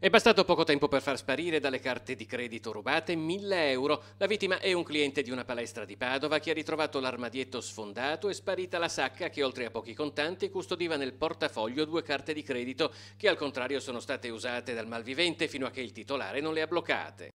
È bastato poco tempo per far sparire dalle carte di credito rubate 1000 euro. La vittima è un cliente di una palestra di Padova che ha ritrovato l'armadietto sfondato e sparita la sacca che oltre a pochi contanti custodiva nel portafoglio due carte di credito che al contrario sono state usate dal malvivente fino a che il titolare non le ha bloccate.